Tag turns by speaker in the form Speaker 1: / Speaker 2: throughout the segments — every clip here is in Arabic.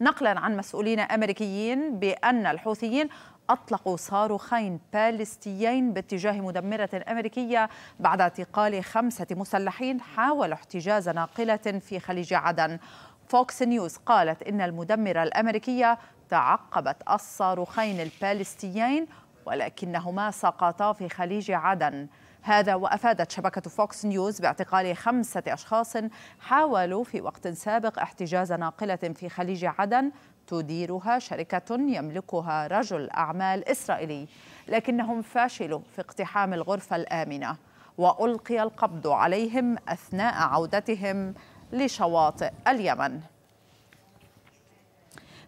Speaker 1: نقلا عن مسؤولين امريكيين بان الحوثيين اطلقوا صاروخين باليستيين باتجاه مدمره امريكيه بعد اعتقال خمسه مسلحين حاولوا احتجاز ناقله في خليج عدن. فوكس نيوز قالت ان المدمره الامريكيه تعقبت الصاروخين الباليستيين ولكنهما سقطا في خليج عدن هذا وأفادت شبكة فوكس نيوز باعتقال خمسة أشخاص حاولوا في وقت سابق احتجاز ناقلة في خليج عدن تديرها شركة يملكها رجل أعمال إسرائيلي لكنهم فاشلوا في اقتحام الغرفة الآمنة وألقي القبض عليهم أثناء عودتهم لشواطئ اليمن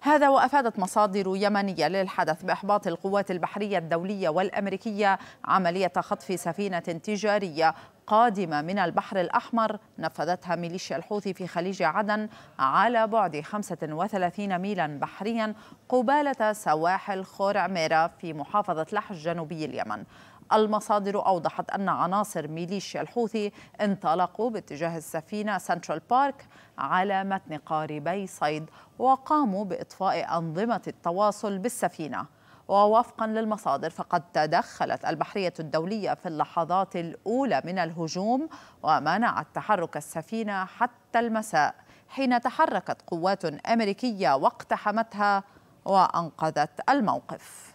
Speaker 1: هذا وأفادت مصادر يمنية للحدث بإحباط القوات البحرية الدولية والأمريكية عملية خطف سفينة تجارية قادمة من البحر الأحمر نفذتها ميليشيا الحوثي في خليج عدن على بعد 35 ميلا بحريا قبالة سواحل خور عميرة في محافظة لحج جنوبي اليمن المصادر أوضحت أن عناصر ميليشيا الحوثي انطلقوا باتجاه السفينة سنترال بارك على متن قاربي صيد وقاموا بإطفاء أنظمة التواصل بالسفينة ووفقا للمصادر فقد تدخلت البحرية الدولية في اللحظات الأولى من الهجوم ومنعت تحرك السفينة حتى المساء حين تحركت قوات أمريكية واقتحمتها وأنقذت الموقف